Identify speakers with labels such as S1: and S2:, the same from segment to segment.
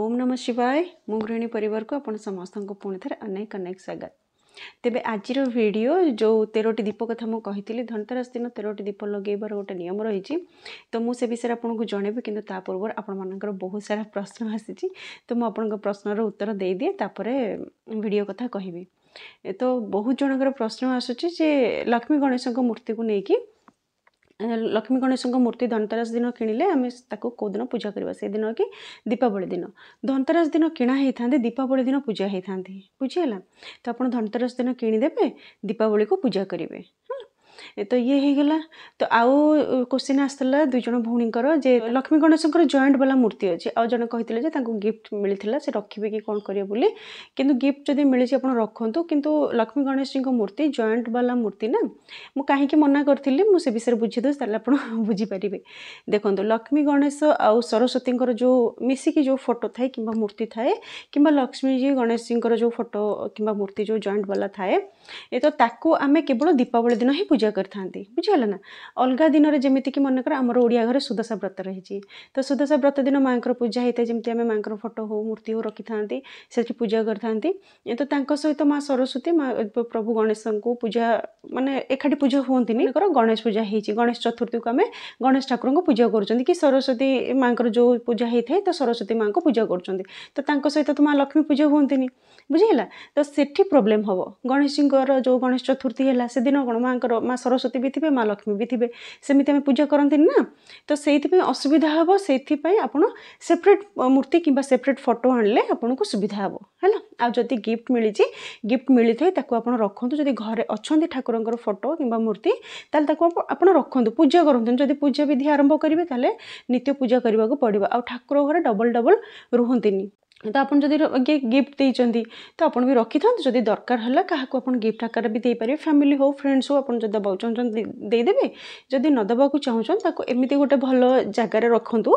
S1: ଓମ୍ ନମ ଶିବାୟ ମୁଁ ଗୃହିଣୀ ପରିବାରକୁ ଆପଣ ସମସ୍ତଙ୍କୁ ପୁଣି ଥରେ ଅନେକ ଅନେକ ସ୍ୱାଗତ ତେବେ ଆଜିର ଭିଡ଼ିଓ ଯେଉଁ ତେରଟି ଦୀପ କଥା ମୁଁ କହିଥିଲି ଧନତେରସ ଦିନ ତେରଟି ଦୀପ ଲଗାଇବାର ଗୋଟେ ନିୟମ ରହିଛି ତ ମୁଁ ସେ ବିଷୟରେ ଆପଣଙ୍କୁ ଜଣେଇବି କିନ୍ତୁ ତା ପୂର୍ବରୁ ଆପଣମାନଙ୍କର ବହୁତ ସାରା ପ୍ରଶ୍ନ ଆସିଛି ତ ମୁଁ ଆପଣଙ୍କ ପ୍ରଶ୍ନର ଉତ୍ତର ଦେଇଦିଏ ତାପରେ ଭିଡ଼ିଓ କଥା କହିବି ତ ବହୁତ ଜଣଙ୍କର ପ୍ରଶ୍ନ ଆସୁଛି ଯେ ଲକ୍ଷ୍ମୀ ଗଣେଶଙ୍କ ମୂର୍ତ୍ତିକୁ ନେଇକି ଲକ୍ଷ୍ମୀ ଗଣେଶଙ୍କ ମୂର୍ତ୍ତି ଧନତେରସ ଦିନ କିଣିଲେ ଆମେ ତାକୁ କେଉଁଦିନ ପୂଜା କରିବା ସେଦିନ କି ଦୀପାବଳି ଦିନ ଧନତେରସ ଦିନ କିଣା ହେଇଥାନ୍ତି ଦୀପାବଳି ଦିନ ପୂଜା ହେଇଥାନ୍ତି ବୁଝିହେଲା ତ ଆପଣ ଧନତେରସ ଦିନ କିଣିଦେବେ ଦୀପାବଳିକୁ ପୂଜା କରିବେ तो ये होगा तो आउ क्वेश्चन आसला दुईज भर जे लक्ष्मी गणेश जयंट बाला मूर्ति अच्छे आज जन कही गिफ्ट मिलता से रखिए कि कौन कर गिफ्ट जब मिली आप रखु कि लक्ष्मी गणेश मूर्ति जयंट बाला मूर्ति ना मुझे कहीं मना करी मुझे विषय में बुझेद बुझीपरि देखो लक्ष्मी गणेश आउ सरस्वती जो मिसिकी जो फोटो थाए कि मूर्ति थाए कि लक्ष्मीजी गणेश जो फटो कि मूर्ति जो जयंट बाला थाए तो आम केवल दीपावली दिन ही पूजा ପୂଜା କରିଥାନ୍ତି ବୁଝିଗଲା ନା ଅଲଗା ଦିନରେ ଯେମିତିକି ମନେକର ଆମର ଓଡ଼ିଆ ଘରେ ସୁଦଶା ବ୍ରତ ରହିଛି ତ ସୁଦଶା ବ୍ରତ ଦିନ ମାଆଙ୍କର ପୂଜା ହେଇଥାଏ ଯେମିତି ଆମେ ମାଆଙ୍କର ଫଟୋ ହଉ ମୂର୍ତ୍ତି ହଉ ରଖିଥାନ୍ତି ସେଠି ପୂଜା କରିଥାନ୍ତି ତ ତାଙ୍କ ସହିତ ମା ସରସ୍ୱତୀ ମା ପ୍ରଭୁ ଗଣେଶଙ୍କୁ ପୂଜା ମାନେ ଏକାଠି ପୂଜା ହୁଅନ୍ତିନି ମନେକର ଗଣେଶ ପୂଜା ହେଇଛି ଗଣେଶ ଚତୁର୍ଥୀକୁ ଆମେ ଗଣେଶ ଠାକୁରଙ୍କୁ ପୂଜା କରୁଛନ୍ତି କି ସରସ୍ୱତୀ ମାଆଙ୍କର ଯେଉଁ ପୂଜା ହେଇଥାଏ ତ ସରସ୍ୱତୀ ମାଆଙ୍କୁ ପୂଜା କରୁଛନ୍ତି ତ ତାଙ୍କ ସହିତ ତ ମା ଲକ୍ଷ୍ମୀ ପୂଜା ହୁଅନ୍ତିନି ବୁଝିହେଲା ତ ସେଠି ପ୍ରୋବ୍ଲେମ୍ ହେବ ଗଣେଶଙ୍କର ଯେଉଁ ଗଣେଶ ଚତୁର୍ଥୀ ହେଲା ସେଦିନ କ'ଣ ମାଆଙ୍କର ମା মা সরস্বতী ବି ଥିବେ ମା ଲକ୍ଷ୍ମୀ ବି ଥିବେ ସେମିତି ଆମେ ପୂଜା କରନ୍ତିନି ନା ତ ସେଇଥିପାଇଁ ଅସୁବିଧା ହେବ ସେଇଥିପାଇଁ ଆପଣ ସେପରେଟ୍ ମୂର୍ତ୍ତି କିମ୍ବା ସେପରେଟ୍ ଫଟୋ ଆଣିଲେ ଆପଣଙ୍କୁ ସୁବିଧା ହେବ ହେଲା ଆଉ ଯଦି ଗିଫ୍ଟ ମିଳିଛି ଗିଫ୍ଟ ମିଳିଥାଏ ତାକୁ ଆପଣ ରଖନ୍ତୁ ଯଦି ଘରେ ଅଛନ୍ତି ଠାକୁରଙ୍କର ଫଟୋ କିମ୍ବା ମୂର୍ତ୍ତି ତାହେଲେ ତାକୁ ଆପଣ ରଖନ୍ତୁ ପୂଜା କରନ୍ତୁନି ଯଦି ପୂଜା ବିଧି ଆରମ୍ଭ କରିବେ ତାହେଲେ ନିତ୍ୟ ପୂଜା କରିବାକୁ ପଡ଼ିବ ଆଉ ଠାକୁର ଘରେ ଡବଲ୍ ଡବଲ୍ ରୁହନ୍ତିନି ତ ଆପଣ ଯଦି କିଏ ଗିଫ୍ଟ ଦେଇଛନ୍ତି ତ ଆପଣ ବି ରଖିଥାନ୍ତୁ ଯଦି ଦରକାର ହେଲା କାହାକୁ ଆପଣ ଗିଫ୍ଟ ଆକାରରେ ବି ଦେଇପାରିବେ ଫ୍ୟାମିଲି ହେଉ ଫ୍ରେଣ୍ଡସ୍ ହେଉ ଆପଣ ଯଦି ଦେବାକୁ ଚାହୁଁଛନ୍ତି ଦେଇଦେବେ ଯଦି ନ ଦେବାକୁ ଚାହୁଁଛନ୍ତି ତାକୁ ଏମିତି ଗୋଟେ ଭଲ ଜାଗାରେ ରଖନ୍ତୁ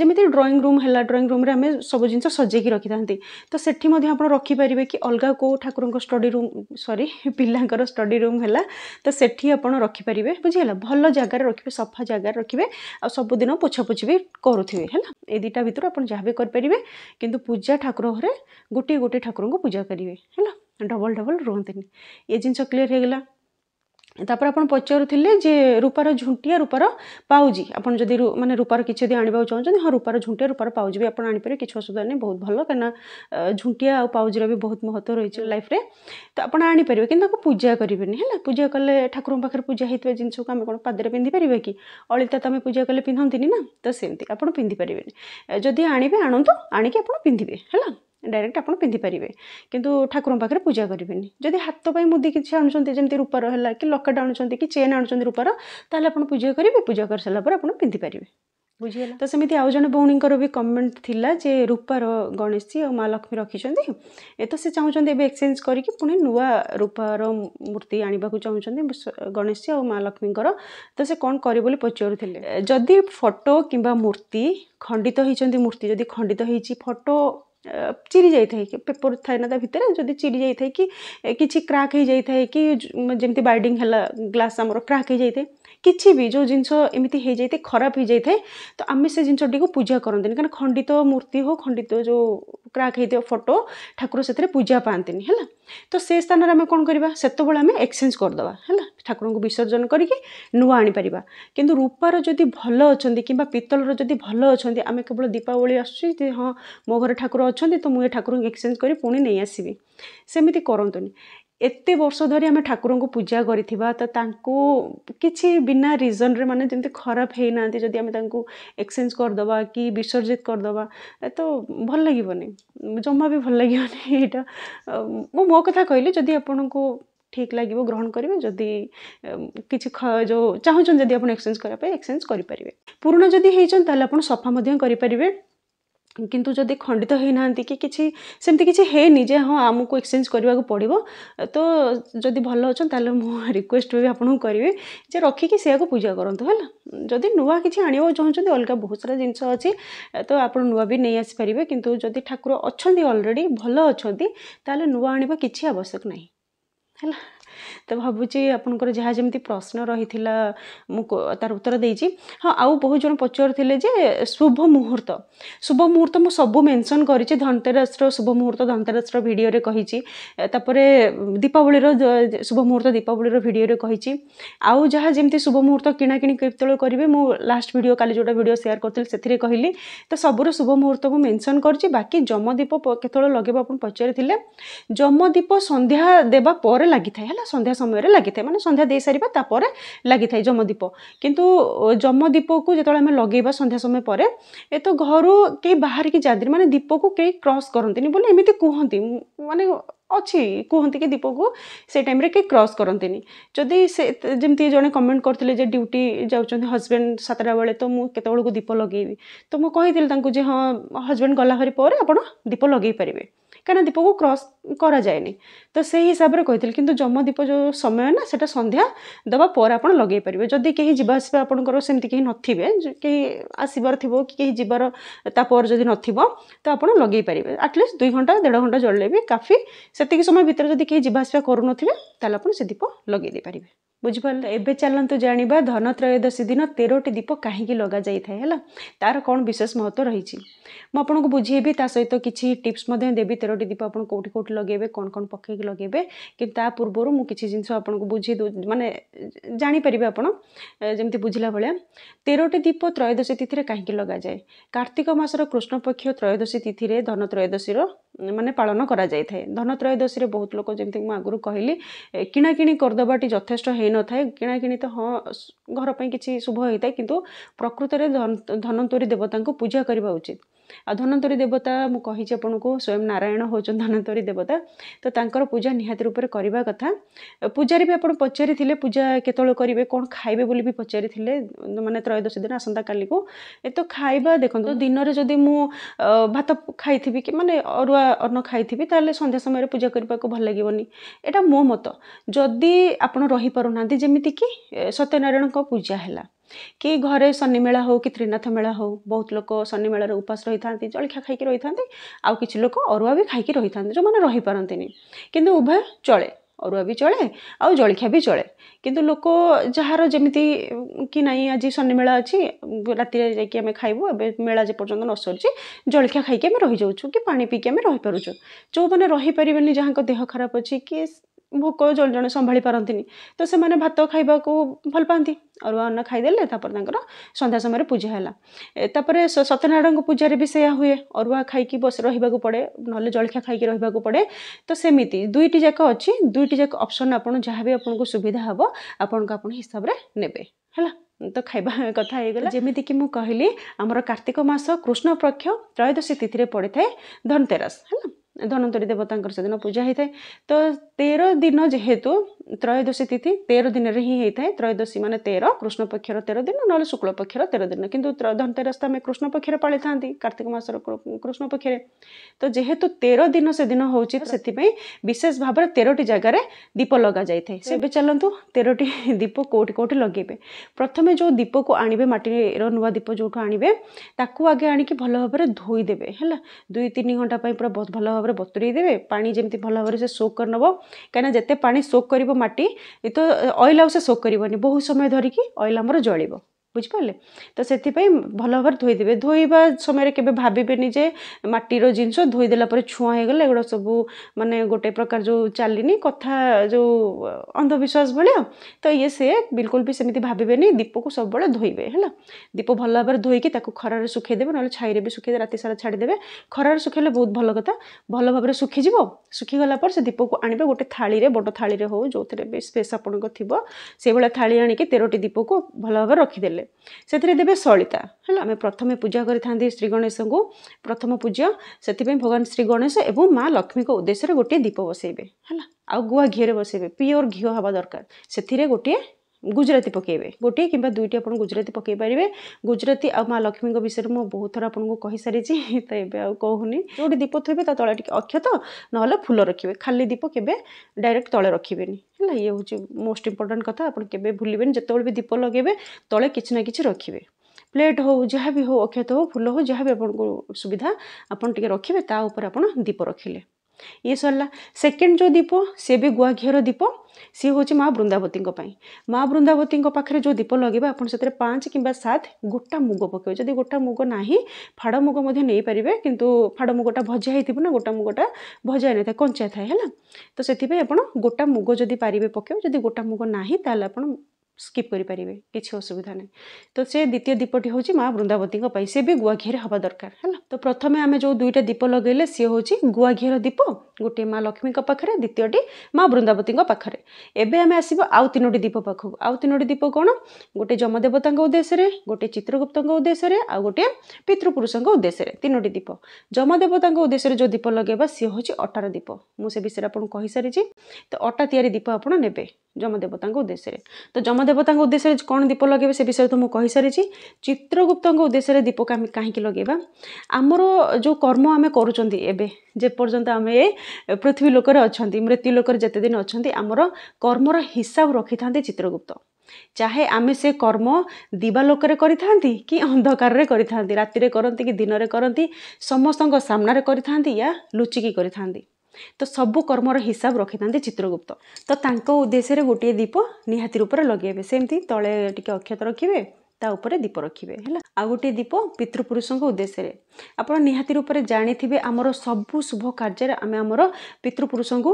S1: ଯେମିତି ଡ୍ରଇଂ ରୁମ୍ ହେଲା ଡ୍ରଇଂ ରୁମ୍ରେ ଆମେ ସବୁ ଜିନିଷ ସଜେଇକି ରଖିଥାନ୍ତି ତ ସେଠି ମଧ୍ୟ ଆପଣ ରଖିପାରିବେ କି ଅଲଗା କେଉଁ ଠାକୁରଙ୍କ ଷ୍ଟଡ଼ି ରୁମ୍ ସରି ପିଲାଙ୍କର ଷ୍ଟଡ଼ି ରୁମ୍ ହେଲା ତ ସେଠି ଆପଣ ରଖିପାରିବେ ବୁଝିହେଲା ଭଲ ଜାଗାରେ ରଖିବେ ସଫା ଜାଗାରେ ରଖିବେ ଆଉ ସବୁଦିନ ପୋଛାପୋଛି ବି କରୁଥିବେ ହେଲା ଏ ଦୁଇଟା ଭିତରୁ ଆପଣ ଯାହା ବି କରିପାରିବେ କିନ୍ତୁ ପୂଜା ଠାକୁର ଘରେ ଗୋଟିଏ ଗୋଟିଏ ଠାକୁରଙ୍କୁ ପୂଜା କରିବେ ହେଲା ଡବଲ୍ ଡବଲ୍ ରୁହନ୍ତିନି ଏ ଜିନିଷ କ୍ଲିଅର୍ ହେଇଗଲା तापर आप पचारे रूपार झुंटिया रूपार पाउजी आप मैंने रूपार कि आने को चाहते हाँ रूपार झुंटिया रूपार पाउजी भी आपड़ आनीपर कि असुविधा नहीं बहुत भल कहीं झुंटिया और पाउजी भी बहुत महत्व रही है लाइफ तो आप आनीपर कि पूजा करें है पूजा कले ठाकुर पाखे पूजा होता जिनस कौन पादर पिंधिपर कि अलिता तो आम पूजा कले पिंधन ना तो सेमती आप पिंधिपरि जदि आणवे आणतु आणिक आप पिंधे है ଡାଇରେକ୍ଟ ଆପଣ ପିନ୍ଧିପାରିବେ କିନ୍ତୁ ଠାକୁରଙ୍କ ପାଖରେ ପୂଜା କରିବେନି ଯଦି ହାତ ପାଇଁ ମୁଦି କିଛି ଆଣୁଛନ୍ତି ଯେମିତି ରୂପାର ହେଲା କି ଲକେଟ୍ ଆଣୁଛନ୍ତି କି ଚେନ୍ ଆଣୁଛନ୍ତି ରୂପାର ତାହେଲେ ଆପଣ ପୂଜା କରିବେ ପୂଜା କରିସାରିଲା ପରେ ଆପଣ ପିନ୍ଧିପାରିବେ ବୁଝିଗଲା ତ ସେମିତି ଆଉ ଜଣେ ଭଉଣୀଙ୍କର ବି କମେଣ୍ଟ ଥିଲା ଯେ ରୂପାର ଗଣେଶୀ ଆଉ ମା ଲକ୍ଷ୍ମୀ ରଖିଛନ୍ତି ଏ ତ ସେ ଚାହୁଁଛନ୍ତି ଏବେ ଏକ୍ସଚେଞ୍ଜ କରିକି ପୁଣି ନୂଆ ରୂପାର ମୂର୍ତ୍ତି ଆଣିବାକୁ ଚାହୁଁଛନ୍ତି ଗଣେଶୀ ଆଉ ମା ଲକ୍ଷ୍ମୀଙ୍କର ତ ସେ କ'ଣ କରିବେ ବୋଲି ପଚାରୁଥିଲେ ଯଦି ଫଟୋ କିମ୍ବା ମୂର୍ତ୍ତି ଖଣ୍ଡିତ ହେଇଛନ୍ତି ମୂର୍ତ୍ତି ଯଦି ଖଣ୍ଡିତ ହେଇଛି ଫଟୋ चिरी जाए कि पेपर थे ना भितर जब चिरी जाए कि किसी क्राक हो जाए कि जमी बैडिंग है ग्लास आम क्राक हो जाए किसी भी जो जिन एम जाए खराब हो जाए तो आम से जिनटी को पूजा करते कहीं खंडित मूर्ति हो खंडित जो କ୍ରାକ୍ ହେଇଥିବ ଫଟୋ ଠାକୁର ସେଥିରେ ପୂଜା ପାଆନ୍ତିନି ହେଲା ତ ସେ ସ୍ଥାନରେ ଆମେ କ'ଣ କରିବା ସେତେବେଳେ ଆମେ ଏକ୍ସଚେଞ୍ଜ କରିଦେବା ହେଲା ଠାକୁରଙ୍କୁ ବିସର୍ଜନ କରିକି ନୂଆ ଆଣିପାରିବା କିନ୍ତୁ ରୂପାର ଯଦି ଭଲ ଅଛନ୍ତି କିମ୍ବା ପିତ୍ତଳର ଯଦି ଭଲ ଅଛନ୍ତି ଆମେ କେବଳ ଦୀପାବଳି ଆସୁଛି ହଁ ମୋ ଘରେ ଠାକୁର ଅଛନ୍ତି ତ ମୁଁ ଏ ଠାକୁରଙ୍କୁ ଏକ୍ସଚେଞ୍ଜ କରି ପୁଣି ନେଇ ଆସିବି ସେମିତି କରନ୍ତୁନି ଏତେ ବର୍ଷ ଧରି ଆମେ ଠାକୁରଙ୍କୁ ପୂଜା କରିଥିବା ତ ତାଙ୍କୁ କିଛି ବିନା ରିଜନ୍ରେ ମାନେ ଯେମିତି ଖରାପ ହେଇନାହାନ୍ତି ଯଦି ଆମେ ତାଙ୍କୁ ଏକ୍ସଚେଞ୍ଜ କରିଦେବା କି ବିସର୍ଜିତ କରିଦେବା ତ ଭଲ ଲାଗିବନି ଜମା ବି ଭଲ ଲାଗିବନି ଏଇଟା ମୁଁ ମୋ କଥା କହିଲି ଯଦି ଆପଣଙ୍କୁ ଠିକ୍ ଲାଗିବ ଗ୍ରହଣ କରିବେ ଯଦି କିଛି ଯେଉଁ ଚାହୁଁଛନ୍ତି ଯଦି ଆପଣ ଏକ୍ସଚେଞ୍ଜ କରିବା ପାଇଁ ଏକ୍ସଚେଞ୍ଜ କରିପାରିବେ ପୁରୁଣା ଯଦି ହେଇଛନ୍ତି ତାହେଲେ ଆପଣ ସଫା ମଧ୍ୟ କରିପାରିବେ কিন্তু ଯଦି ଖଣ୍ଡିତ ହୋଇନାହାନ୍ତି କି କିଛି ସେମିତି କିଛି ହେଇନି ଯେ ହଁ ଆମକୁ ଏକ୍ସଚେଞ୍ଜ କରିବାକୁ ପଡ଼ିବ ତ ଯଦି ଭଲ ଅଛନ୍ତି ତାହେଲେ ମୁଁ ରିକ୍ୱେଷ୍ଟ ବି ଆପଣଙ୍କୁ କରିବି ଯେ ରଖିକି ସେୟାକୁ ପୂଜା କରନ୍ତୁ ହେଲା ଯଦି ନୂଆ କିଛି ଆଣିବାକୁ ଚାହୁଁଛନ୍ତି ଅଲଗା ବହୁତ ସାରା ଜିନିଷ ଅଛି ତ ଆପଣ ନୂଆ ବି ନେଇ ଆସିପାରିବେ କିନ୍ତୁ ଯଦି ଠାକୁର ଅଛନ୍ତି ଅଲରେଡ଼ି ଭଲ ଅଛନ୍ତି ତାହେଲେ ନୂଆ ଆଣିବା କିଛି ଆବଶ୍ୟକ ନାହିଁ ହେଲା ତ ଭାବୁଛି ଆପଣଙ୍କର ଯାହା ଯେମିତି ପ୍ରଶ୍ନ ରହିଥିଲା ମୁଁ ତାର ଉତ୍ତର ଦେଇଛି ହଁ ଆଉ ବହୁତ ଜଣ ପଚାରୁଥିଲେ ଯେ ଶୁଭ ମୁହୂର୍ତ୍ତ ଶୁଭ ମୁହୂର୍ତ୍ତ ମୁଁ ସବୁ ମେନସନ୍ କରିଛି ଧନତେରସର ଶୁଭ ମୁହୂର୍ତ୍ତ ଧନତେରସର ଭିଡ଼ିଓରେ କହିଛି ତାପରେ ଦୀପାବଳିର ଶୁଭ ମୁହୂର୍ତ୍ତ ଦୀପାବଳିର ଭିଡ଼ିଓରେ କହିଛି ଆଉ ଯାହା ଯେମିତି ଶୁଭ ମୁହୂର୍ତ୍ତ କିଣାକିଣି କେତେବେଳେ କରିବେ ମୁଁ ଲାଷ୍ଟ ଭିଡ଼ିଓ କାଲି ଯେଉଁଟା ଭିଡ଼ିଓ ସେୟାର କରିଥିଲି ସେଥିରେ କହିଲି ତ ସବୁର ଶୁଭ ମୁହୂର୍ତ୍ତ ମୁଁ ମେନସନ୍ କରିଛି ବାକି ଯମଦୀପ କେତେବେଳେ ଲଗେଇବ ଆପଣ ପଚାରିଥିଲେ ଯମଦୀପ ସନ୍ଧ୍ୟା ଦେବା ପରେ ଲାଗିଥାଏ ହେଲା ନା ସନ୍ଧ୍ୟା ସମୟରେ ଲାଗିଥାଏ ମାନେ ସନ୍ଧ୍ୟା ଦେଇସାରିବା ତାପରେ ଲାଗିଥାଏ ଯମଦୀପ କିନ୍ତୁ ଯମଦୀପକୁ ଯେତେବେଳେ ଆମେ ଲଗେଇବା ସନ୍ଧ୍ୟା ସମୟ ପରେ ଏ ତ ଘରୁ କେହି ବାହାରିକି ଯାଆନ୍ତିନି ମାନେ ଦୀପକୁ କେହି କ୍ରସ୍ କରନ୍ତିନି ବୋଲି ଏମିତି କୁହନ୍ତି ମାନେ ଅଛି କୁହନ୍ତି କି ଦୀପକୁ ସେ ଟାଇମ୍ରେ କେହି କ୍ରସ୍ କରନ୍ତିନି ଯଦି ସେ ଯେମିତି ଜଣେ କମେଣ୍ଟ କରିଥିଲେ ଯେ ଡ୍ୟୁଟି ଯାଉଛନ୍ତି ହଜବେଣ୍ଡ ସାତଟା ବେଳେ ତ ମୁଁ କେତେବେଳକୁ ଦୀପ ଲଗେଇବି ତ ମୁଁ କହିଥିଲି ତାଙ୍କୁ ଯେ ହଁ ହଜବେଣ୍ଡ ଗଲା ଭାରି ପରେ ଆପଣ ଦୀପ ଲଗେଇ ପାରିବେ କାରଣ ଦୀପକୁ କ୍ରସ୍ କରାଯାଏନି ତ ସେଇ ହିସାବରେ କହିଥିଲି କିନ୍ତୁ ଯମଦୀପ ଯେଉଁ ସମୟ ନା ସେଇଟା ସନ୍ଧ୍ୟା ଦେବା ପରେ ଆପଣ ଲଗାଇ ପାରିବେ ଯଦି କେହି ଯିବା ଆସିବା ଆପଣଙ୍କର ସେମିତି କେହି ନଥିବେ କେହି ଆସିବାର ଥିବ କି କେହି ଯିବାର ତା ପରେ ଯଦି ନଥିବ ତ ଆପଣ ଲଗାଇ ପାରିବେ ଆଟଲିଷ୍ଟ ଦୁଇ ଘଣ୍ଟା ଦେଢ଼ ଘଣ୍ଟା ଜଳିଲେ ବି କାଫି ସେତିକି ସମୟ ଭିତରେ ଯଦି କେହି ଯିବା ଆସିବା କରୁନଥିବେ ତାହେଲେ ଆପଣ ସେ ଦୀପ ଲଗାଇ ଦେଇପାରିବେ ବୁଝିପାରିଲେ ଏବେ ଚାଲନ୍ତୁ ଜାଣିବା ଧନତ୍ରୟୋଦଶୀ ଦିନ ତେରଟି ଦୀପ କାହିଁକି ଲଗାଯାଇଥାଏ ହେଲା ତା'ର କ'ଣ ବିଶେଷ ମହତ୍ତ୍ୱ ରହିଛି ମୁଁ ଆପଣଙ୍କୁ ବୁଝେଇବି ତା ସହିତ କିଛି ଟିପ୍ସ ମଧ୍ୟ ଦେବି ତେରଟି ଦୀପ ଆପଣ କେଉଁଠି କେଉଁଠି ଲଗେଇବେ କ'ଣ କ'ଣ ପକେଇକି ଲଗେଇବେ କିନ୍ତୁ ତା ପୂର୍ବରୁ ମୁଁ କିଛି ଜିନିଷ ଆପଣଙ୍କୁ ବୁଝେଇ ଦେଉ ମାନେ ଜାଣିପାରିବେ ଆପଣ ଯେମିତି ବୁଝିଲା ଭଳିଆ ତେରଟି ଦୀପ ତ୍ରୟୋଦଶୀ ତିଥିରେ କାହିଁକି ଲଗାଯାଏ କାର୍ତ୍ତିକ ମାସର କୃଷ୍ଣପକ୍ଷ ତ୍ରୟୋଦଶୀ ତିଥିରେ ଧନତ୍ରୟୋଦଶୀର ମାନେ ପାଳନ କରାଯାଇଥାଏ ଧନତ୍ରୟୋଦଶୀରେ ବହୁତ ଲୋକ ଯେମିତିକି ମୁଁ ଆଗରୁ କହିଲି କିଣାକିଣି କରିଦେବାଟି ଯଥେଷ୍ଟ ହେଇନଥାଏ କିଣାକିଣି ତ ହଁ ଘର ପାଇଁ କିଛି ଶୁଭ ହେଇଥାଏ କିନ୍ତୁ ପ୍ରକୃତରେ ଧନନ୍ତୁରୀ ଦେବତାଙ୍କୁ ପୂଜା କରିବା ଉଚିତ ଆଉ ଧନ୍ତରୀ ଦେବତା ମୁଁ କହିଛି ଆପଣଙ୍କୁ ସ୍ୱୟଂ ନାରାୟଣ ହେଉଛନ୍ତି ଧନ୍ତରୀ ଦେବତା ତ ତାଙ୍କର ପୂଜା ନିହାତି ରୂପରେ କରିବା କଥା ପୂଜାରେ ବି ଆପଣ ପଚାରିଥିଲେ ପୂଜା କେତେବେଳେ କରିବେ କ'ଣ ଖାଇବେ ବୋଲି ବି ପଚାରିଥିଲେ ମାନେ ତ୍ରୟୋଦଶୀ ଦିନ ଆସନ୍ତାକାଲିକୁ ଏ ତ ଖାଇବା ଦେଖନ୍ତୁ ଦିନରେ ଯଦି ମୁଁ ଭାତ ଖାଇଥିବି କି ମାନେ ଅରୁଆ ଅନ୍ନ ଖାଇଥିବି ତାହେଲେ ସନ୍ଧ୍ୟା ସମୟରେ ପୂଜା କରିବାକୁ ଭଲ ଲାଗିବନି ଏଇଟା ମୋ ମତ ଯଦି ଆପଣ ରହିପାରୁନାହାନ୍ତି ଯେମିତିକି ସତ୍ୟନାରାୟଣଙ୍କ ପୂଜା ହେଲା କି ଘରେ ଶନିମେଳା ହେଉ କି ତ୍ରିନାଥ ମେଳା ହେଉ ବହୁତ ଲୋକ ଶନିମେଳାରେ ଉପାସ ରହିଥାନ୍ତି ଜଳଖିଆ ଖାଇକି ରହିଥାନ୍ତି ଆଉ କିଛି ଲୋକ ଅରୁଆ ବି ଖାଇକି ରହିଥାନ୍ତି ଯେଉଁମାନେ ରହିପାରନ୍ତିନି କିନ୍ତୁ ଉଭୟ ଚଳେ ଅରୁଆ ବି ଚଳେ ଆଉ ଜଳଖିଆ ବି ଚଳେ କିନ୍ତୁ ଲୋକ ଯାହାର ଯେମିତି କି ନାହିଁ ଆଜି ଶନିମେଳା ଅଛି ରାତିରେ ଯାଇକି ଆମେ ଖାଇବୁ ଏବେ ମେଳା ଯେପର୍ଯ୍ୟନ୍ତ ପର୍ଯ୍ୟନ୍ତ ନ ସରିଛି ଜଳଖିଆ ଖାଇକି ଆମେ ରହିଯାଉଛୁ କି ପାଣି ପିଇକି ଆମେ ରହିପାରୁଛୁ ଯେଉଁମାନେ ରହିପାରିବେନି ଯାହାଙ୍କ ଦେହ ଖରାପ ଅଛି କି ଭୋକ ଜଣେ ଜଣେ ସମ୍ଭାଳି ପାରନ୍ତିନି ତ ସେମାନେ ଭାତ ଖାଇବାକୁ ଭଲ ପାଆନ୍ତି ଅରୁଆ ଅନ୍ନ ଖାଇଦେଲେ ତାପରେ ତାଙ୍କର ସନ୍ଧ୍ୟା ସମୟରେ ପୂଜା ହେଲା ତାପରେ ସତ୍ୟନାରାୟଣଙ୍କ ପୂଜାରେ ବି ସେୟା ହୁଏ ଅରୁଆ ଖାଇକି ବସି ରହିବାକୁ ପଡ଼େ ନହେଲେ ଜଳଖିଆ ଖାଇକି ରହିବାକୁ ପଡ଼େ ତ ସେମିତି ଦୁଇଟି ଯାକ ଅଛି ଦୁଇଟି ଯାକ ଅପସନ୍ ଆପଣ ଯାହା ବି ଆପଣଙ୍କୁ ସୁବିଧା ହେବ ଆପଣଙ୍କ ଆପଣ ହିସାବରେ ନେବେ ହେଲା ତ ଖାଇବା କଥା ହେଇଗଲା ଯେମିତିକି ମୁଁ କହିଲି ଆମର କାର୍ତ୍ତିକ ମାସ କୃଷ୍ଣପକ୍ଷ ତ୍ରୟୋଦଶୀ ତିଥିରେ ପଡ଼ିଥାଏ ଧନତେରସ ହେଲା ଧନନ୍ତରୀ ଦେବତାଙ୍କର ସେଦିନ ପୂଜା ହୋଇଥାଏ ତ ତେର ଦିନ ଯେହେତୁ त्रयोदशी तिथि तेरह दिन ही है त्रयोदशी मान तेरह कृष्ण पक्षर तेरह दिन ना शुक्ल पक्षर तेरह दिन कि धनतेरस तो आम कृष्ण पक्ष पाई था कार्तिक मास कृष्ण पक्ष तो जेहेतु तेरह दिन से दिन हो विशेष भाव तेरह जगार दीप लग जाए चलत तेरह दीप कौटी कौटी लगे प्रथम जो दीप को आने मटीर नुआ दीप जो आगे आगे भल भाव में धोईदे दुई तीन घंटा पूरा बहुत भल भाव बतुरी देते पाँच जमी भल भाव से सोक कर नब कहीं जिते पा सोक कर ମାଟି ଏ ତ ଅଏଲ୍ ଆଉ ସେ ସୋକ କରିବନି ବହୁତ ସମୟ ଧରିକି ଅଏଲ୍ ଆମର ଜଳିବ बुझिपारे तो से भल भाव धोईदे धोवा समय के भावेजे मटीर जिनस धोईदेला छुआ हो गला एगुड़ा सब मानने गोटे प्रकार जो चलनी कथा जो अंधविश्वास भाया तो ये सी बिलकुल भी सेमती भावे नहीं दीप को सब धोबे है दीप भल भाव धोईकी खरार सुखदेव ना छाई भी सुखे रात सारा छाड़देवे खरार सुखले बहुत भल कथ भल भाव में सुखीज सुखीगला से दीप को आने गोटे थाली बड़ थाली हो जो थे स्पेस आपंक थी से भाया थाली आणिक दीप को भल भाव रखीदे ଦେବେ ସେଥିରେ ଦେବେ ସଳିତା ହେଲା ଆମେ ପ୍ରଥମେ ପୂଜା କରିଥାନ୍ତି ଶ୍ରୀ ଗଣେଶଙ୍କୁ ପ୍ରଥମ ପୂଜା ସେଥିପାଇଁ ଭଗବାନ ଶ୍ରୀ ଗଣେଶ ଏବଂ ମା ଲକ୍ଷ୍ମୀଙ୍କ ଉଦ୍ଦେଶ୍ୟରେ ଗୋଟିଏ ଦୀପ ବସେଇବେ ହେଲା ଆଉ ଗୁଆ ଘିଅରେ ବସେଇବେ ପିଓର ଘିଅ ହେବା ଦରକାର ସେଥିରେ ଗୋଟିଏ ଗୁଜୁରାତି ପକାଇବେ ଗୋଟିଏ କିମ୍ବା ଦୁଇଟି ଆପଣ ଗୁଜୁରାତି ପକାଇ ପାରିବେ ଗୁଜୁରାତି ଆଉ ମା ଲକ୍ଷ୍ମୀଙ୍କ ବିଷୟରେ ମୁଁ ବହୁତ ଥର ଆପଣଙ୍କୁ କହିସାରିଛି ତ ଏବେ ଆଉ କହୁନି ଯେଉଁଠି ଦୀପ ଥୋଇବେ ତା ତଳେ ଟିକେ ଅକ୍ଷତ ନହେଲେ ଫୁଲ ରଖିବେ ଖାଲି ଦୀପ କେବେ ଡାଇରେକ୍ଟ ତଳେ ରଖିବେନି ହେଲା ଇଏ ହେଉଛି ମୋଷ୍ଟ ଇମ୍ପୋର୍ଟାଣ୍ଟ କଥା ଆପଣ କେବେ ଭୁଲିବେନି ଯେତେବେଳେ ବି ଦୀପ ଲଗାଇବେ ତଳେ କିଛି ନା କିଛି ରଖିବେ ପ୍ଲେଟ୍ ହଉ ଯାହା ବି ହଉ ଅକ୍ଷତ ହଉ ଫୁଲ ହଉ ଯାହା ବି ଆପଣଙ୍କୁ ସୁବିଧା ଆପଣ ଟିକେ ରଖିବେ ତା ଉପରେ ଆପଣ ଦୀପ ରଖିଲେ ଇଏ ସରିଲା ସେକେଣ୍ଡ ଯେଉଁ ଦୀପ ସିଏ ବି ଗୁଆ ଘିଅର ଦୀପ ସିଏ ହେଉଛି ମା ବୃନ୍ଦାବତୀଙ୍କ ପାଇଁ ମା ବୃନ୍ଦାବତୀଙ୍କ ପାଖରେ ଯେଉଁ ଦୀପ ଲଗାଇବେ ଆପଣ ସେଥିରେ ପାଞ୍ଚ କିମ୍ବା ସାତ ଗୋଟା ମୁଗ ପକାଇବେ ଯଦି ଗୋଟା ମୁଗ ନାହିଁ ଫାଡ଼ ମୁଗ ମଧ୍ୟ ନେଇପାରିବେ କିନ୍ତୁ ଫାଡ଼ ମୁଗଟା ଭଜା ହେଇଥିବ ନା ଗୋଟା ମୁଗଟା ଭଜା ହେଇନଥାଏ କଞ୍ଚା ଥାଏ ହେଲା ତ ସେଥିପାଇଁ ଆପଣ ଗୋଟା ମୁଗ ଯଦି ପାରିବେ ପକାଇବେ ଯଦି ଗୋଟା ମୁଗ ନାହିଁ ତାହେଲେ ଆପଣ स्कीप करेंगे किसी असुविधा ना तो से द्वितीय दीपटी हूँ माँ वृंदावती से भी गुआ घी हाँ दरकार है ना तो प्रथम आम जो दुईटा दीप लगे सी हूँ गुआ घी दीप ଗୋଟିଏ ମା' ଲକ୍ଷ୍ମୀଙ୍କ ପାଖରେ ଦ୍ୱିତୀୟଟି ମା' ବୃନ୍ଦାବତୀଙ୍କ ପାଖରେ ଏବେ ଆମେ ଆସିବା ଆଉ ତିନୋଟି ଦୀପ ପାଖକୁ ଆଉ ତିନୋଟି ଦୀପ କ'ଣ ଗୋଟେ ଯମଦେବତାଙ୍କ ଉଦ୍ଦେଶ୍ୟରେ ଗୋଟେ ଚିତ୍ରଗୁପ୍ତଙ୍କ ଉଦ୍ଦେଶ୍ୟରେ ଆଉ ଗୋଟିଏ ପିତୃପୁରୁଷଙ୍କ ଉଦ୍ଦେଶ୍ୟରେ ତିନୋଟି ଦୀପ ଯମଦେବତାଙ୍କ ଉଦ୍ଦେଶ୍ୟରେ ଯେଉଁ ଦୀପ ଲଗେଇବା ସିଏ ହେଉଛି ଅଟାର ଦୀପ ମୁଁ ସେ ବିଷୟରେ ଆପଣଙ୍କୁ କହିସାରିଛି ତ ଅଟା ତିଆରି ଦୀପ ଆପଣ ନେବେ ଯମଦେବତାଙ୍କ ଉଦ୍ଦେଶ୍ୟରେ ତ ଯମଦେବତାଙ୍କ ଉଦ୍ଦେଶ୍ୟରେ କ'ଣ ଦୀପ ଲଗାଇବେ ସେ ବିଷୟରେ ତ ମୁଁ କହିସାରିଛି ଚିତ୍ରଗୁପ୍ତଙ୍କ ଉଦ୍ଦେଶ୍ୟରେ ଦୀପକୁ ଆମେ କାହିଁକି ଲଗେଇବା ଆମର ଯେଉଁ କର୍ମ ଆମେ କରୁଛନ୍ତି ଏବେ ଯେପର୍ଯ୍ୟନ୍ତ ଆମେ ପୃଥିବୀ ଲୋକରେ ଅଛନ୍ତି ମୃତ୍ୟୁ ଲୋକରେ ଯେତେ ଦିନ ଅଛନ୍ତି ଆମର କର୍ମର ହିସାବ ରଖିଥାନ୍ତି ଚିତ୍ରଗୁପ୍ତ ଚାହେ ଆମେ ସେ କର୍ମ ଦିବାଲୋକରେ କରିଥାନ୍ତି କି ଅନ୍ଧକାରରେ କରିଥାନ୍ତି ରାତିରେ କରନ୍ତି କି ଦିନରେ କରନ୍ତି ସମସ୍ତଙ୍କ ସାମ୍ନାରେ କରିଥାନ୍ତି ୟା ଲୁଚିକି କରିଥାନ୍ତି ତ ସବୁ କର୍ମର ହିସାବ ରଖିଥାନ୍ତି ଚିତ୍ରଗୁପ୍ତ ତ ତାଙ୍କ ଉଦ୍ଦେଶ୍ୟରେ ଗୋଟିଏ ଦୀପ ନିହାତି ରୂପରେ ଲଗେଇବେ ସେମିତି ତଳେ ଟିକେ ଅକ୍ଷତ ରଖିବେ ତା ଉପରେ ଦୀପ ରଖିବେ ହେଲା ଆଉ ଗୋଟିଏ ଦୀପ ପିତୃପୁରୁଷଙ୍କ ଉଦ୍ଦେଶ୍ୟରେ ଆପଣ ନିହାତି ରୂପରେ ଜାଣିଥିବେ ଆମର ସବୁ ଶୁଭ କାର୍ଯ୍ୟରେ ଆମେ ଆମର ପିତୃପୁରୁଷଙ୍କୁ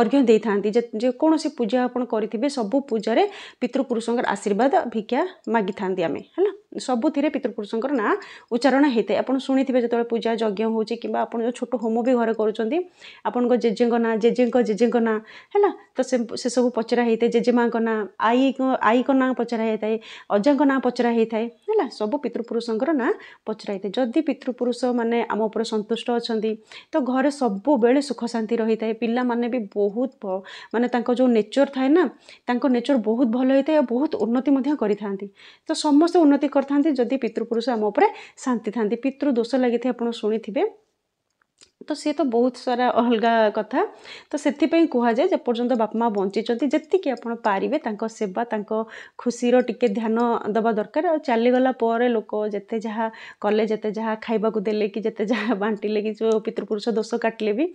S1: ଅର୍ଘ୍ୟ ଦେଇଥାନ୍ତି ଯେକୌଣସି ପୂଜା ଆପଣ କରିଥିବେ ସବୁ ପୂଜାରେ ପିତୃପୁରୁଷଙ୍କର ଆଶୀର୍ବାଦ ଭିକ୍ଷା ମାଗିଥାନ୍ତି ଆମେ ହେଲା ସବୁଥିରେ ପିତୃପୁରୁଷଙ୍କର ନାଁ ଉଚ୍ଚାରଣ ହେଇଥାଏ ଆପଣ ଶୁଣିଥିବେ ଯେତେବେଳେ ପୂଜା ଯଜ୍ଞ ହେଉଛି କିମ୍ବା ଆପଣ ଯେଉଁ ଛୋଟ ହୋମ ବି ଘରେ କରୁଛନ୍ତି ଆପଣଙ୍କ ଜେଜେଙ୍କ ନାଁ ଜେଜେଙ୍କ ଜେଜେଙ୍କ ନାଁ ହେଲା ତ ସେସବୁ ପଚରା ହେଇଥାଏ ଜେଜେମାଙ୍କ ନାଁ ଆଈଙ୍କ ଆଈଙ୍କ ନାଁ ପଚରା ହେଇଥାଏ ଅଜାଙ୍କ ନାଁ ପଚରା ହେଇଥାଏ ହେଲା ସବୁ ପିତୃପୁରୁଷଙ୍କର ନା ପଚରାଇଥାଏ ଯଦି ପିତୃପୁରୁଷମାନେ ଆମ ଉପରେ ସନ୍ତୁଷ୍ଟ ଅଛନ୍ତି ତ ଘରେ ସବୁବେଳେ ସୁଖ ଶାନ୍ତି ରହିଥାଏ ପିଲାମାନେ ବି ବହୁତ ମାନେ ତାଙ୍କ ଯେଉଁ ନେଚର ଥାଏ ନା ତାଙ୍କ ନେଚର ବହୁତ ଭଲ ହୋଇଥାଏ ଆଉ ବହୁତ ଉନ୍ନତି ମଧ୍ୟ କରିଥାନ୍ତି ତ ସମସ୍ତେ ଉନ୍ନତି କରିଥାନ୍ତି ଯଦି ପିତୃପୁରୁଷ ଆମ ଉପରେ ଶାନ୍ତି ଥାନ୍ତି ପିତୃ ଦୋଷ ଲାଗିଥାଏ ଆପଣ ଶୁଣିଥିବେ ତ ସିଏ ତ ବହୁତ ସାରା ଅଲଗା କଥା ତ ସେଥିପାଇଁ କୁହାଯାଏ ଯେ ପର୍ଯ୍ୟନ୍ତ ବାପା ମାଆ ବଞ୍ଚିଛନ୍ତି ଯେତିକି ଆପଣ ପାରିବେ ତାଙ୍କ ସେବା ତାଙ୍କ ଖୁସିର ଟିକେ ଧ୍ୟାନ ଦେବା ଦରକାର ଆଉ ଚାଲିଗଲା ପରେ ଲୋକ ଯେତେ ଯାହା କଲେ ଯେତେ ଯାହା ଖାଇବାକୁ ଦେଲେ କି ଯେତେ ଯାହା ବାଣ୍ଟିଲେ କି ଯେଉଁ ପିତୃପୁରୁଷ ଦୋଷ କାଟିଲେ ବି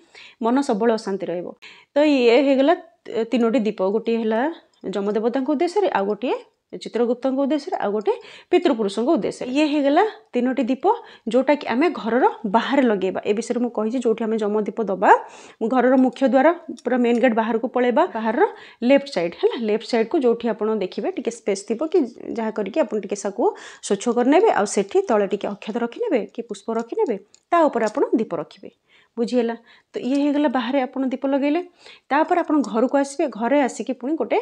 S1: ମନ ସବୁବେଳେ ଅଶାନ୍ତି ରହିବ ତ ଇଏ ହେଇଗଲା ତିନୋଟି ଦୀପ ଗୋଟିଏ ହେଲା ଯମଦେବତାଙ୍କ ଉଦ୍ଦେଶ୍ୟରେ ଆଉ ଗୋଟିଏ ଚିତ୍ରଗୁପ୍ତଙ୍କ ଉଦ୍ଦେଶ୍ୟରେ ଆଉ ଗୋଟେ ପିତୃପୁରୁଷଙ୍କ ଉଦ୍ଦେଶ୍ୟରେ ଇଏ ହେଇଗଲା ତିନୋଟି ଦୀପ ଯେଉଁଟାକି ଆମେ ଘରର ବାହାରେ ଲଗେଇବା ଏ ବିଷୟରେ ମୁଁ କହିଛି ଯେଉଁଠି ଆମେ ଯମ ଦୀପ ଦେବା ଘରର ମୁଖ୍ୟ ଦ୍ୱାର ପୁରା ମେନ୍ ଗେଟ୍ ବାହାରକୁ ପଳେଇବା ବାହାରର ଲେଫ୍ଟ ସାଇଡ଼୍ ହେଲା ଲେଫ୍ଟ ସାଇଡ଼୍କୁ ଯେଉଁଠି ଆପଣ ଦେଖିବେ ଟିକେ ସ୍ପେସ୍ ଥିବ କି ଯାହା କରିକି ଆପଣ ଟିକେ ସାକୁ ସ୍ୱଚ୍ଛ କରିନେବେ ଆଉ ସେଠି ତଳେ ଟିକେ ଅକ୍ଷତ ରଖିନେବେ କି ପୁଷ୍ପ ରଖିନେବେ ତା ଉପରେ ଆପଣ ଦୀପ ରଖିବେ ବୁଝିହେଲା ତ ଇଏ ହେଇଗଲା ବାହାରେ ଆପଣ ଦୀପ ଲଗାଇଲେ ତାପରେ ଆପଣ ଘରକୁ ଆସିବେ ଘରେ ଆସିକି ପୁଣି ଗୋଟେ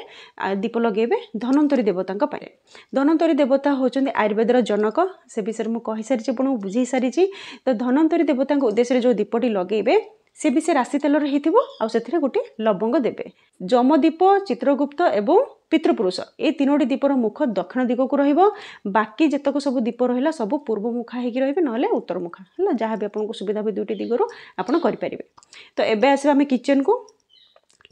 S1: ଦୀପ ଲଗାଇବେ ଧନନ୍ତରୀ ଦେବତାଙ୍କ ପାରେ ଧନନ୍ତରୀ ଦେବତା ହେଉଛନ୍ତି ଆୟୁର୍ବେଦର ଜନକ ସେ ବିଷୟରେ ମୁଁ କହିସାରିଛି ଆପଣଙ୍କୁ ବୁଝେଇ ସାରିଛି ତ ଧନନ୍ତରୀ ଦେବତାଙ୍କ ଉଦ୍ଦେଶ୍ୟରେ ଯେଉଁ ଦୀପଟି ଲଗାଇବେ ସେ ବି ସେ ରାଶି ତେଲରେ ହେଇଥିବ ଆଉ ସେଥିରେ ଗୋଟିଏ ଲବଙ୍ଗ ଦେବେ ଯମଦୀପ ଚିତ୍ରଗୁପ୍ତ ଏବଂ ପିତୃପୁରୁଷ ଏଇ ତିନୋଟି ଦୀପର ମୁଖ ଦକ୍ଷିଣ ଦିଗକୁ ରହିବ ବାକି ଯେତକ ସବୁ ଦୀପ ରହିଲା ସବୁ ପୂର୍ବମୁଖା ହେଇକି ରହିବେ ନହେଲେ ଉତ୍ତରମୁଖା ହେଲା ଯାହା ବି ଆପଣଙ୍କୁ ସୁବିଧା ହୁଏ ଦୁଇଟି ଦିଗରୁ ଆପଣ କରିପାରିବେ ତ ଏବେ ଆସିବା ଆମେ କିଚେନ୍କୁ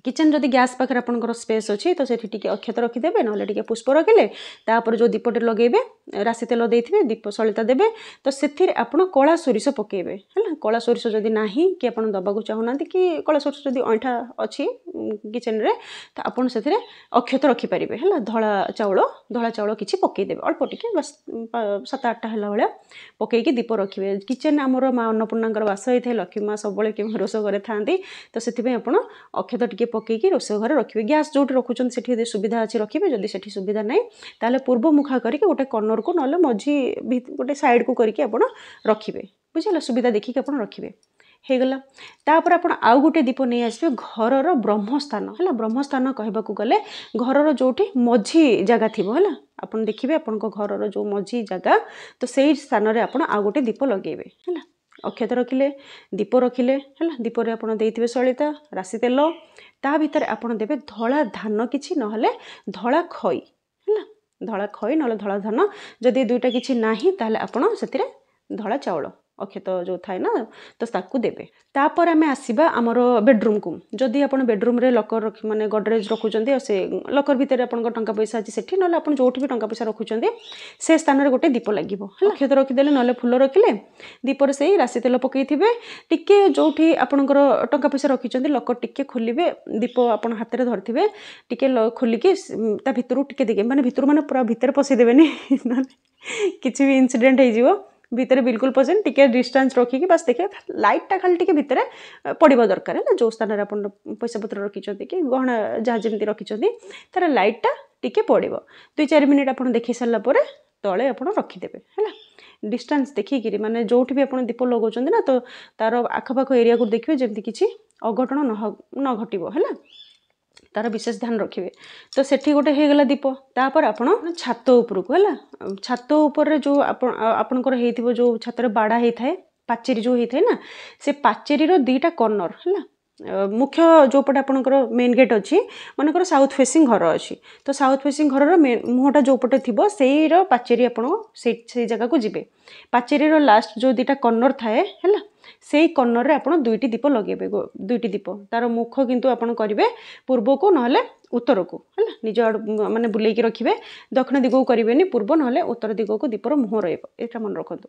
S1: কিচেন যদি গ্যাস পাখে আপনার স্পেস অছি তো সেটি টিকি অক্ষত রখিদেবে নহলে টিকি পুষ্প রাখলে তাপরে যে দীপটে লগাইবে রাশি তেল দিয়ে দীপ সলিতা দেবে তো সেথির আপনার কলা সোরিষ পকাইবে হ্যাঁ কলা সোরিষ যদি না কি আপনার দেওয়া চাহু না কি কলা সোরিষ যদি অঁঠা অছি কিচেন্রে তো আপনার সেথিরে অক্ষত রখিপারে হ্যাঁ ধলা চাউল ধলা চাউল কিছু পকাইদেবে অল্প টিকি বাস সাত আটটা হল ভাবে পকাইকি দীপ রাখবে কিচেন আমার মা অন্নপূর্ণাঙ্কর বাস হয়ে থাকে লক্ষ্মী মা সবুলে কেউ রোষ করে থাকে তো সেপাই আপনার অক্ষত টিকি ପକାଇକି ରୋଷେଇ ଘରେ ରଖିବେ ଗ୍ୟାସ୍ ଯେଉଁଠି ରଖୁଛନ୍ତି ସେଠି ଯଦି ସୁବିଧା ଅଛି ରଖିବେ ଯଦି ସେଠି ସୁବିଧା ନାହିଁ ତାହେଲେ ପୂର୍ବମୁଖା କରିକି ଗୋଟେ କର୍ଣ୍ଣରକୁ ନହେଲେ ମଝି ଗୋଟେ ସାଇଡ଼୍କୁ କରିକି ଆପଣ ରଖିବେ ବୁଝିହେଲା ସୁବିଧା ଦେଖିକି ଆପଣ ରଖିବେ ହେଇଗଲା ତାପରେ ଆପଣ ଆଉ ଗୋଟେ ଦୀପ ନେଇ ଆସିବେ ଘରର ବ୍ରହ୍ମସ୍ଥାନ ହେଲା ବ୍ରହ୍ମସ୍ଥାନ କହିବାକୁ ଗଲେ ଘରର ଯେଉଁଠି ମଝି ଜାଗା ଥିବ ହେଲା ଆପଣ ଦେଖିବେ ଆପଣଙ୍କ ଘରର ଯେଉଁ ମଝି ଜାଗା ତ ସେଇ ସ୍ଥାନରେ ଆପଣ ଆଉ ଗୋଟେ ଦୀପ ଲଗାଇବେ ହେଲା ଅକ୍ଷତ ରଖିଲେ ଦୀପ ରଖିଲେ ହେଲା ଦୀପରେ ଆପଣ ଦେଇଥିବେ ସଳିତା ରାଶି ତେଲ ତା ଭିତରେ ଆପଣ ଦେବେ ଧଳା ଧାନ କିଛି ନହେଲେ ଧଳା ଖଇ ହେଲା ଧଳା ଖଇ ନହେଲେ ଧଳା ଧାନ ଯଦି ଦୁଇଟା କିଛି ନାହିଁ ତାହେଲେ ଆପଣ ସେଥିରେ ଧଳା ଚାଉଳ ଅକ୍ଷତ ଯେଉଁ ଥାଏ ନା ତ ତାକୁ ଦେବେ ତାପରେ ଆମେ ଆସିବା ଆମର ବେଡ଼ରୁମ୍କୁ ଯଦି ଆପଣ ବେଡ଼ରୁମ୍ରେ ଲକର୍ ରଖି ମାନେ ଗଡ଼ରେଜ୍ ରଖୁଛନ୍ତି ଆଉ ସେ ଲକର୍ ଭିତରେ ଆପଣଙ୍କ ଟଙ୍କା ପଇସା ଅଛି ସେଠି ନହେଲେ ଆପଣ ଯେଉଁଠି ବି ଟଙ୍କା ପଇସା ରଖୁଛନ୍ତି ସେ ସ୍ଥାନରେ ଗୋଟେ ଦୀପ ଲାଗିବ ହେଲା ଅକ୍ଷତ ରଖିଦେଲେ ନହେଲେ ଫୁଲ ରଖିଲେ ଦୀପରେ ସେଇ ରାଶି ତେଲ ପକାଇଥିବେ ଟିକେ ଯେଉଁଠି ଆପଣଙ୍କର ଟଙ୍କା ପଇସା ରଖିଛନ୍ତି ଲକର୍ ଟିକେ ଖୋଲିବେ ଦୀପ ଆପଣ ହାତରେ ଧରିଥିବେ ଟିକେ ଖୋଲିକି ତା ଭିତରୁ ଟିକେ ଟିକେ ମାନେ ଭିତରୁ ମାନେ ପୁରା ଭିତରେ ପଶେଇ ଦେବେନି ନହେଲେ କିଛି ବି ଇନସିଡ଼େଣ୍ଟ ହେଇଯିବ ଭିତରେ ବିଲକୁଲ ପଶେନି ଟିକେ ଡିଷ୍ଟାନ୍ସ ରଖିକି ବାସ୍ ଦେଖିବେ ଲାଇଟ୍ଟା ଖାଲି ଟିକେ ଭିତରେ ପଡ଼ିବା ଦରକାର ହେଲା ଯେଉଁ ସ୍ଥାନରେ ଆପଣ ପଇସାପତ୍ର ରଖିଛନ୍ତି କି ଗହଣା ଯାହା ଯେମିତି ରଖିଛନ୍ତି ତା'ର ଲାଇଟ୍ଟା ଟିକେ ପଡ଼ିବ ଦୁଇ ଚାରି ମିନିଟ୍ ଆପଣ ଦେଖି ସାରିଲା ପରେ ତଳେ ଆପଣ ରଖିଦେବେ ହେଲା ଡିଷ୍ଟାନ୍ସ ଦେଖିକିରି ମାନେ ଯେଉଁଠି ବି ଆପଣ ଦୀପ ଲଗାଉଛନ୍ତି ନା ତ ତା'ର ଆଖପାଖ ଏରିଆକୁ ଦେଖିବେ ଯେମିତି କିଛି ଅଘଟଣ ନ ନ ଘଟିବ ହେଲା ତା'ର ବିଶେଷ ଧ୍ୟାନ ରଖିବେ ତ ସେଠି ଗୋଟେ ହେଇଗଲା ଦୀପ ତା'ପରେ ଆପଣ ଛାତ ଉପରକୁ ହେଲା ଛାତ ଉପରେ ଯେଉଁ ଆପଣ ଆପଣଙ୍କର ହେଇଥିବ ଯେଉଁ ଛାତରେ ବାଡ଼ା ହେଇଥାଏ ପାଚେରୀ ଯେଉଁ ହେଇଥାଏ ନା ସେ ପାଚେରୀର ଦୁଇଟା କର୍ଣ୍ଣର ହେଲା ମୁଖ୍ୟ ଯେଉଁପଟେ ଆପଣଙ୍କର ମେନ୍ ଗେଟ୍ ଅଛି ମନେକର ସାଉଥ୍ ଫେସିଂ ଘର ଅଛି ତ ସାଉଥ୍ ଫେସିଂ ଘରର ମୁହଁଟା ଯେଉଁପଟେ ଥିବ ସେଇର ପାଚେରୀ ଆପଣ ସେଇ ସେଇ ଜାଗାକୁ ଯିବେ ପାଚେରୀର ଲାଷ୍ଟ ଯେଉଁ ଦୁଇଟା କର୍ଣ୍ଣର ଥାଏ ହେଲା সেই କର୍ଣ୍ଣରରେ ଆପଣ ଦୁଇଟି ଦୀପ ଲଗାଇବେ ଦୁଇଟି ଦୀପ ତା'ର ମୁଖ କିନ୍ତୁ ଆପଣ କରିବେ ପୂର୍ବକୁ ନହେଲେ ଉତ୍ତରକୁ ହେଲା ନିଜ ମାନେ ବୁଲେଇକି ରଖିବେ ଦକ୍ଷିଣ ଦିଗକୁ କରିବେନି ପୂର୍ବ ନହେଲେ ଉତ୍ତର ଦିଗକୁ ଦୀପର ମୁହଁ ରହିବ ଏଇଟା ମନେ ରଖନ୍ତୁ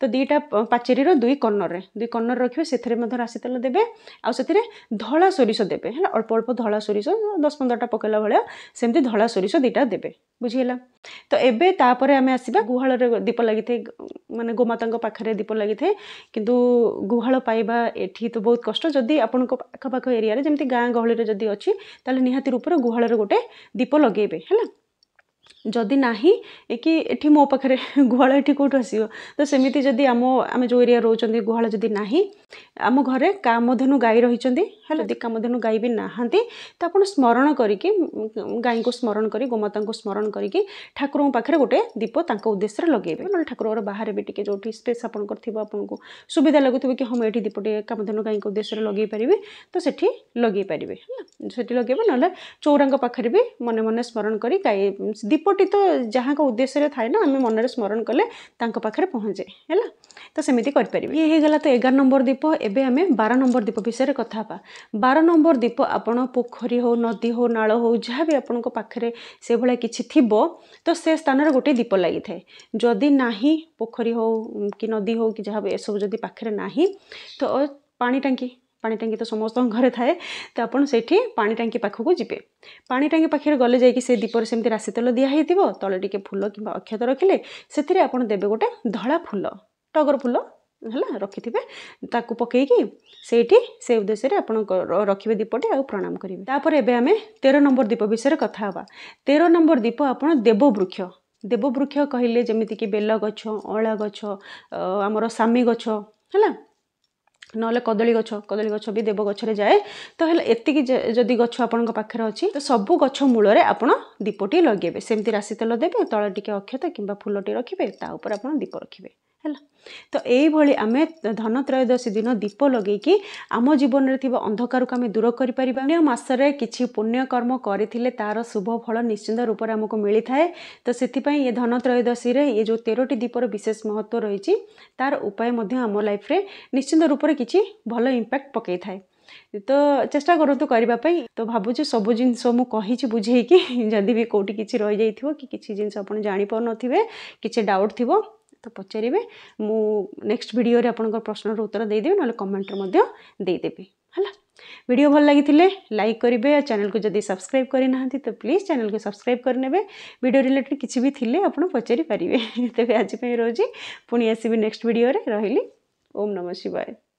S1: ତ ଦୁଇଟା ପାଚେରୀର ଦୁଇ କର୍ଣ୍ଣରରେ ଦୁଇ କର୍ଣ୍ଣର ରଖିବେ ସେଥିରେ ମଧ୍ୟ ରାଶି ତେଲ ଦେବେ ଆଉ ସେଥିରେ ଧଳା ସୋରିଷ ଦେବେ ହେଲା ଅଳ୍ପ ଅଳ୍ପ ଧଳା ସୋରିଷ ଦଶ ପନ୍ଦରଟା ପକାଇଲା ଭଳିଆ ସେମିତି ଧଳା ସୋରିଷ ଦୁଇଟା ଦେବେ ବୁଝିହେଲା ତ ଏବେ ତାପରେ ଆମେ ଆସିବା ଗୁହାଳରେ ଦୀପ ଲାଗିଥାଏ ମାନେ ଗୋମାତାଙ୍କ ପାଖରେ ଦୀପ ଲାଗିଥାଏ କିନ୍ତୁ ଗୁହାଳ ପାଇବା ଏଠି ତ ବହୁତ କଷ୍ଟ ଯଦି ଆପଣଙ୍କ ଆଖପାଖ ଏରିଆରେ ଯେମିତି ଗାଁ ଗହଳିରେ ଯଦି ଅଛି ତାହେଲେ ନିହାତି ରୂପରେ ଗୁହାଳର ଗୋଟେ ଦୀପ ଲଗେଇବେ ହେଲା ଯଦି ନାହିଁ କି ଏଠି ମୋ ପାଖରେ ଗୁହାଳ ଏଠି କେଉଁଠୁ ଆସିବ ତ ସେମିତି ଯଦି ଆମ ଆମେ ଯେଉଁ ଏରିଆ ରହୁଛନ୍ତି ଗୁହାଳ ଯଦି ନାହିଁ ଆମ ଘରେ କାମଧେନୁ ଗାଈ ରହିଛନ୍ତି ହେଲା ଯଦି କାମଧେନୁ ଗାଈ ବି ନାହାନ୍ତି ତ ଆପଣ ସ୍ମରଣ କରିକି ଗାଈଙ୍କୁ ସ୍ମରଣ କରି ଗୋମାତାଙ୍କୁ ସ୍ମରଣ କରିକି ଠାକୁରଙ୍କ ପାଖରେ ଗୋଟେ ଦୀପ ତାଙ୍କ ଉଦ୍ଦେଶ୍ୟରେ ଲଗାଇବେ ନହେଲେ ଠାକୁରଙ୍କର ବାହାରେ ବି ଟିକେ ଯେଉଁଠି ସ୍ପେସ୍ ଆପଣଙ୍କର ଥିବ ଆପଣଙ୍କୁ ସୁବିଧା ଲାଗୁଥିବ କି ହଁ ମୁଁ ଏଠି ଦୀପଟେ କାମଧେନୁ ଗାଈଙ୍କ ଉଦ୍ଦେଶ୍ୟରେ ଲଗାଇ ପାରିବି ତ ସେଠି ଲଗାଇ ପାରିବେ ହେଲା ସେଠି ଲଗାଇବେ ନହେଲେ ଚଉରାଙ୍କ ପାଖରେ ବି ମନେ ମନେ ସ୍ମରଣ କରି ଗାଈ ଦୀପ ତ ଯାହାଙ୍କ ଉଦ୍ଦେଶ୍ୟରେ ଥାଏ ନା ଆମେ ମନରେ ସ୍ମରଣ କଲେ ତାଙ୍କ ପାଖରେ ପହଞ୍ଚେ ହେଲା ତ ସେମିତି କରିପାରିବେ ଇଏ ହେଇଗଲା ତ ଏଗାର ନମ୍ବର ଦୀପ ଏବେ ଆମେ ବାର ନମ୍ବର ଦୀପ ବିଷୟରେ କଥା ହେବା ବାର ନମ୍ବର ଦୀପ ଆପଣ ପୋଖରୀ ହେଉ ନଦୀ ହେଉ ନାଳ ହେଉ ଯାହା ବି ଆପଣଙ୍କ ପାଖରେ ସେଭଳିଆ କିଛି ଥିବ ତ ସେ ସ୍ଥାନରେ ଗୋଟେ ଦୀପ ଲାଗିଥାଏ ଯଦି ନାହିଁ ପୋଖରୀ ହେଉ କି ନଦୀ ହେଉ କି ଯାହା ଏସବୁ ଯଦି ପାଖରେ ନାହିଁ ତ ପାଣି ଟାଙ୍କି ପାଣି ଟାଙ୍କି ତ ସମସ୍ତଙ୍କ ଘରେ ଥାଏ ତ ଆପଣ ସେଇଠି ପାଣି ଟାଙ୍କି ପାଖକୁ ଯିବେ ପାଣି ଟାଙ୍କି ପାଖରେ ଗଲେ ଯାଇକି ସେ ଦୀପରେ ସେମିତି ରାଶି ତେଲ ଦିଆହେଇଥିବ ତଳେ ଟିକେ ଫୁଲ କିମ୍ବା ଅକ୍ଷତ ରଖିଲେ ସେଥିରେ ଆପଣ ଦେବେ ଗୋଟେ ଧଳା ଫୁଲ ଟଗର ଫୁଲ ହେଲା ରଖିଥିବେ ତାକୁ ପକାଇକି ସେଇଠି ସେ ଉଦ୍ଦେଶ୍ୟରେ ଆପଣ ରଖିବେ ଦୀପଟି ଆଉ ପ୍ରଣାମ କରିବେ ତାପରେ ଏବେ ଆମେ ତେର ନମ୍ବର ଦୀପ ବିଷୟରେ କଥା ହେବା ତେର ନମ୍ବର ଦୀପ ଆପଣ ଦେବବୃକ୍ଷ ଦେବବୃକ୍ଷ କହିଲେ ଯେମିତିକି ବେଲ ଗଛ ଅଁଳା ଗଛ ଆମର ସାମି ଗଛ ହେଲା ନହେଲେ କଦଳୀ ଗଛ କଦଳୀ ଗଛ ବି ଦେବ ଗଛରେ ଯାଏ ତ ହେଲେ ଏତିକି ଯଦି ଗଛ ଆପଣଙ୍କ ପାଖରେ ଅଛି ତ ସବୁ ଗଛ ମୂଳରେ ଆପଣ ଦୀପଟି ଲଗାଇବେ ସେମିତି ରାଶି ତେଲ ଦେବେ ତଳେ ଟିକେ ଅକ୍ଷତ କିମ୍ବା ଫୁଲଟି ରଖିବେ ତା ଉପରେ ଆପଣ ଦୀପ ରଖିବେ ହେଲା ତ ଏଇଭଳି ଆମେ ଧନତ୍ରୟୋଦଶୀ ଦିନ ଦୀପ ଲଗାଇକି ଆମ ଜୀବନରେ ଥିବା ଅନ୍ଧକାରକୁ ଆମେ ଦୂର କରିପାରିବା ଅନ୍ୟ ମାସରେ କିଛି ପୁଣ୍ୟକର୍ମ କରିଥିଲେ ତାର ଶୁଭ ଫଳ ନିଶ୍ଚିନ୍ତ ରୂପରେ ଆମକୁ ମିଳିଥାଏ ତ ସେଥିପାଇଁ ଏ ଧନତ୍ରୟୋଦଶୀରେ ଏ ଯେଉଁ ତେରଟି ଦୀପର ବିଶେଷ ମହତ୍ତ୍ୱ ରହିଛି ତାର ଉପାୟ ମଧ୍ୟ ଆମ ଲାଇଫ୍ରେ ନିଶ୍ଚିନ୍ତ ରୂପରେ କିଛି ଭଲ ଇମ୍ପାକ୍ଟ ପକାଇଥାଏ ତ ଚେଷ୍ଟା କରନ୍ତୁ କରିବା ପାଇଁ ତ ଭାବୁଛି ସବୁ ଜିନିଷ ମୁଁ କହିଛି ବୁଝେଇକି ଯଦି ବି କେଉଁଠି କିଛି ରହିଯାଇଥିବ କି କିଛି ଜିନିଷ ଆପଣ ଜାଣିପାରୁନଥିବେ କିଛି ଡାଉଟ୍ ଥିବ तो पचारे मुक्स्ट भिडियो आपण प्रश्न उत्तर देदेवि ना कमेन्टर मैंदेवि है वीडियो भल लगी लाइक करेंगे चैनल को जब सब्सक्राइब करना तो प्लीज चैनल को सब्सक्राइब करे वीडियो रिलेटेड किसी भी थी आप पचारिपारे तेज आजपाई रोज पुणी आसबि नेक्स्ट भिडियो रही ओम नम शिवाय